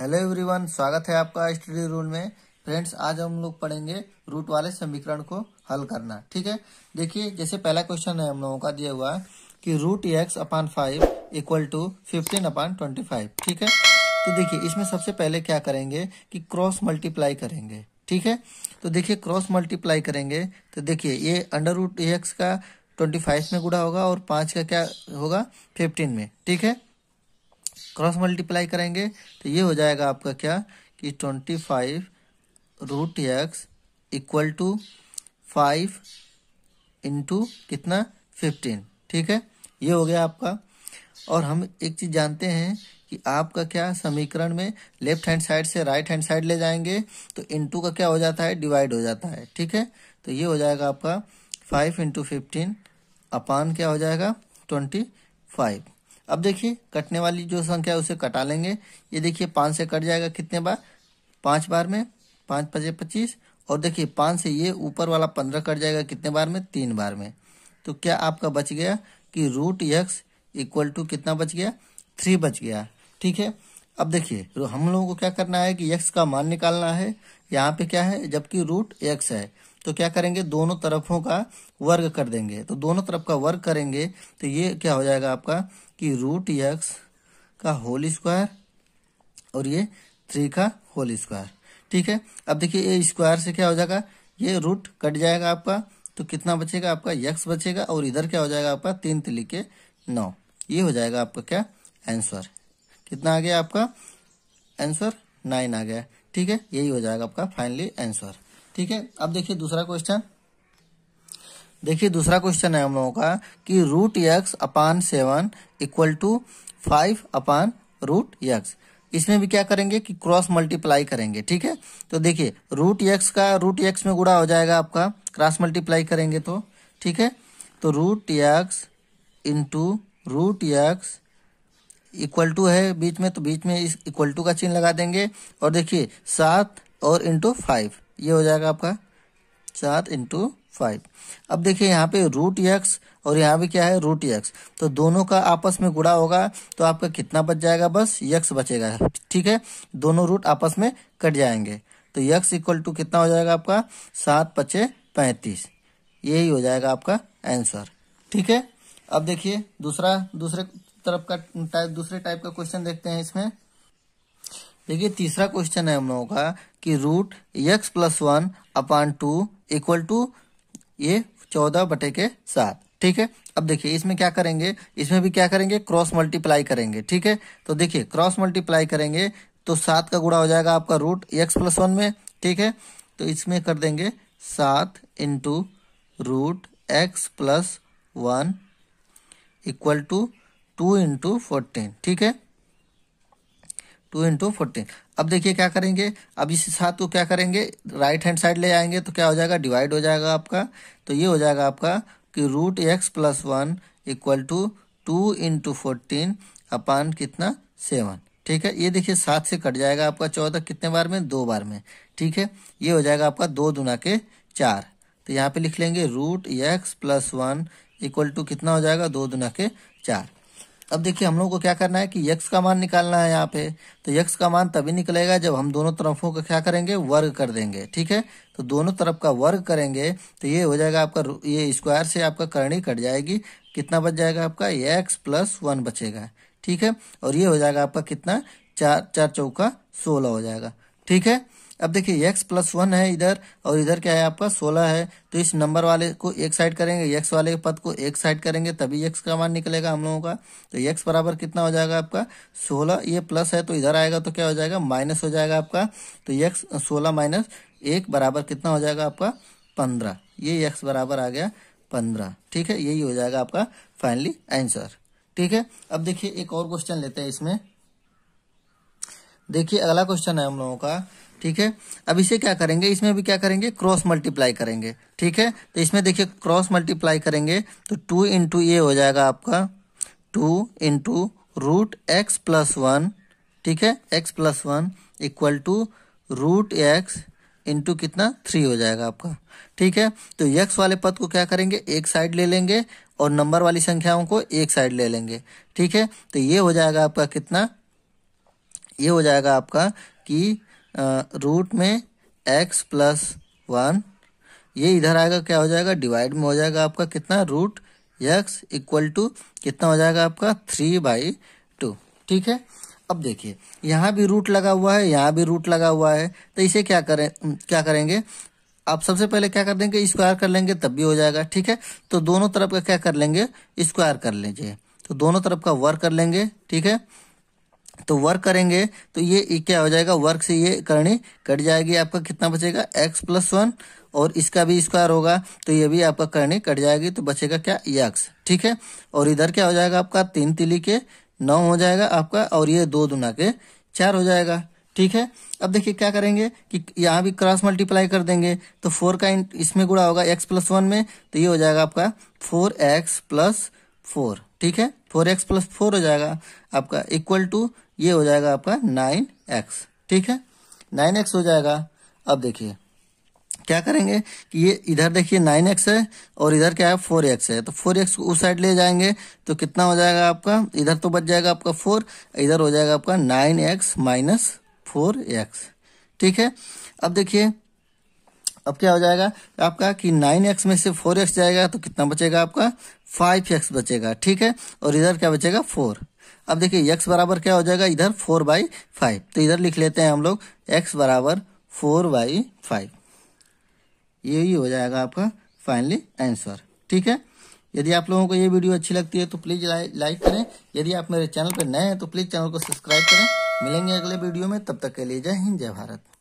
hello everyone स्वागत है आपका स्टडी रूल में फ्रेंड्स आज हम लोग पढ़ेंगे रूट वाले समीकरण को हल करना ठीक है देखिए जैसे पहला क्वेश्चन है हम लोगों का दिया हुआ कि root x upon five equal to fifteen upon twenty five ठीक है तो देखिए इसमें सबसे पहले क्या करेंगे कि क्रॉस मल्टीप्लाई करेंगे ठीक है तो देखिए क्रॉस मल्टीप्लाई करेंगे तो देखिए ये अंडर रूट एक्स का ट्वेंटी फाइव में गुड़ा होगा और पाँच का क्या होगा फिफ्टीन में ठीक है क्रॉस मल्टीप्लाई करेंगे तो ये हो जाएगा आपका क्या कि twenty five root x equal to five into कितना फिफ्टीन ठीक है ये हो गया आपका और हम एक चीज़ जानते हैं कि आपका क्या समीकरण में लेफ्ट हैंड साइड से राइट हैंड साइड ले जाएंगे तो इंटू का क्या हो जाता है डिवाइड हो जाता है ठीक है तो ये हो जाएगा आपका फाइव इंटू फिफ्टीन अपान क्या हो जाएगा ट्वेंटी फाइव अब देखिए कटने वाली जो संख्या है उसे कटा लेंगे ये देखिए पाँच से कट जाएगा कितने बार पाँच बार में पाँच पचे पच्चीस और देखिए पाँच से ये ऊपर वाला पंद्रह कट जाएगा कितने बार में तीन बार में तो क्या आपका बच गया कि रूट यक्स इक्वल टू कितना बच गया थ्री बच गया ठीक है अब देखिए हम लोगों को क्या करना है कि यक्स का मान निकालना है यहाँ पे क्या है जबकि रूट एक्स है तो क्या करेंगे दोनों तरफों का वर्ग कर देंगे तो दोनों तरफ का वर्ग करेंगे तो ये क्या हो जाएगा आपका कि रूट यक्स का होल स्क्वायर और ये थ्री का होल स्क्वायर ठीक है अब देखिए ये स्क्वायर से क्या हो जाएगा ये रूट कट जाएगा आपका तो कितना बचेगा आपका यक्स बचेगा और इधर क्या हो जाएगा आपका तीन तिली के नौ ये हो जाएगा आपका क्या आंसर कितना आ गया आपका आंसर नाइन आ गया ठीक है यही हो जाएगा आपका फाइनली आंसर ठीक है अब देखिए दूसरा क्वेश्चन देखिए दूसरा क्वेश्चन है हम लोगों का कि root x upon seven equal to five upon root x इसमें भी क्या करेंगे कि क्रॉस मल्टीप्लाई करेंगे ठीक है तो देखिए रूट यक्स का रूट यक्स में गुड़ा हो जाएगा आपका क्रॉस मल्टीप्लाई करेंगे तो ठीक है तो root x into root x equal to है बीच में तो बीच में इस इक्वल टू का चिन्ह लगा देंगे और देखिए सात और इंटू फाइव ये हो जाएगा आपका चार इंटू फाइव अब देखिए यहाँ पे रूट एक्स और यहाँ पे क्या है रूट एक्स तो दोनों का आपस में गुड़ा होगा तो आपका कितना बच जाएगा बस यक्स बचेगा ठीक है दोनों रूट आपस में कट जाएंगे तो यक्स इक्वल टू कितना हो जाएगा आपका सात पचे पैंतीस यही हो जाएगा आपका आंसर ठीक है अब देखिए दूसरा दूसरे तरफ का टाइप दूसरे टाइप का क्वेश्चन देखते हैं इसमें देखिए तीसरा क्वेश्चन है हम लोगों का कि root x plus one upon two equal to ये चौदह बटे के सात ठीक है अब देखिए इसमें क्या करेंगे इसमें भी क्या करेंगे क्रॉस मल्टीप्लाई करेंगे ठीक है तो देखिए क्रॉस मल्टीप्लाई करेंगे तो सात का गुड़ा हो जाएगा आपका रूट एक्स प्लस वन में ठीक है तो इसमें कर देंगे सात into root x plus one equal to two into fourteen ठीक है टू इंटू फोर्टीन अब देखिए क्या करेंगे अब इस सात को क्या करेंगे राइट हैंड साइड ले आएंगे तो क्या हो जाएगा डिवाइड हो जाएगा आपका तो ये हो जाएगा आपका कि root x plus one equal to two into fourteen upon कितना सेवन ठीक है ये देखिए सात से कट जाएगा आपका चौदह कितने बार में दो बार में ठीक है ये हो जाएगा आपका दो दुना के चार तो यहाँ पे लिख लेंगे root x plus one equal to कितना हो जाएगा दो दुना के चार अब देखिए हम लोग को क्या करना है कि यक्स का मान निकालना है यहाँ पे तो यक्स का मान तभी निकलेगा जब हम दोनों तरफों का क्या करेंगे वर्ग कर देंगे ठीक है तो दोनों तरफ का वर्ग करेंगे तो ये हो जाएगा आपका ये स्क्वायर से आपका करणी कट जाएगी कितना बच जाएगा आपका एक्स प्लस वन बचेगा ठीक है और ये हो जाएगा आपका कितना चार चार चौका सोलह हो जाएगा ठीक है अब देखिए x प्लस वन है इधर और इधर क्या है आपका सोलह है तो इस नंबर वाले को एक साइड करेंगे x वाले पद को एक साइड करेंगे तभी एक्स का मान निकलेगा हम लोगों का तो x बराबर कितना हो जाएगा आपका सोलह ये प्लस है तो इधर आएगा तो क्या हो जाएगा माइनस हो जाएगा आपका तो x सोलह माइनस एक बराबर कितना हो जाएगा आपका पंद्रह ये x बराबर आ गया पंद्रह ठीक है यही हो जाएगा आपका फाइनली आंसर ठीक है अब देखिए एक और क्वेश्चन लेते हैं इसमें देखिए अगला क्वेश्चन है हम लोगों का ठीक है अब इसे क्या करेंगे इसमें भी क्या करेंगे क्रॉस मल्टीप्लाई करेंगे ठीक है तो इसमें देखिए क्रॉस मल्टीप्लाई करेंगे तो टू इंटू ये हो जाएगा आपका two into root x plus one ठीक है x plus one equal to root x into कितना थ्री हो जाएगा आपका ठीक है तो यक्स वाले पद को क्या करेंगे एक साइड ले लेंगे और नंबर वाली संख्याओं को एक साइड ले लेंगे ठीक है तो ये हो जाएगा आपका कितना ये हो जाएगा आपका कि रूट में एक्स प्लस वन ये इधर आएगा क्या हो जाएगा डिवाइड में हो जाएगा आपका कितना रूट एक्स इक्वल टू कितना हो जाएगा आपका थ्री बाई टू ठीक है अब देखिए यहाँ भी रूट लगा हुआ है यहाँ भी रूट लगा हुआ है तो इसे क्या करें क्या करेंगे आप सबसे पहले क्या कर देंगे स्क्वायर कर लेंगे तब भी हो जाएगा ठीक है तो दोनों तरफ का क्या कर लेंगे स्क्वायर कर लीजिए तो दोनों तरफ का वर्क कर लेंगे ठीक है तो वर्क करेंगे तो ये क्या हो जाएगा वर्क से ये करनी कट जाएगी आपका कितना बचेगा एक्स प्लस वन और इसका भी स्क्वायर होगा तो ये भी आपका करनी कट जाएगी तो बचेगा क्या यक्स ठीक है और इधर क्या हो जाएगा आपका तीन तिली के नौ हो जाएगा आपका और ये दो दुना के चार हो जाएगा ठीक है अब देखिए क्या करेंगे कि यहाँ भी क्रॉस मल्टीप्लाई कर देंगे तो फोर का इसमें गुड़ा होगा एक्स प्लस वन में तो ये हो जाएगा आपका फोर एक्स प्लस फोर ठीक है फोर एक्स प्लस फोर हो जाएगा आपका इक्वल टू ये हो जाएगा आपका नाइन एक्स ठीक है नाइन एक्स हो जाएगा अब देखिए क्या करेंगे कि ये इधर देखिए नाइन एक्स है और इधर क्या है फोर एक्स है तो फोर एक्स को उस साइड ले जाएंगे तो कितना हो जाएगा आपका इधर तो बच जाएगा आपका फोर इधर हो जाएगा आपका nine x minus four x ठीक है अब देखिए अब क्या हो जाएगा आपका कि नाइन एक्स में से फोर एक्स जाएगा तो कितना बचेगा आपका फाइव एक्स बचेगा ठीक है और इधर क्या बचेगा फोर अब देखिए एक्स बराबर क्या हो जाएगा इधर फोर बाई फाइव तो इधर लिख लेते हैं हम लोग एक्स बराबर फोर बाई फाइव यही हो जाएगा आपका फाइनली आंसर ठीक है यदि आप लोगों को ये वीडियो अच्छी लगती है तो प्लीज़ लाइक करें यदि आप मेरे चैनल पर नए हैं तो प्लीज़ चैनल को सब्सक्राइब करें मिलेंगे अगले वीडियो में तब तक के लिए जय हिंद जय भारत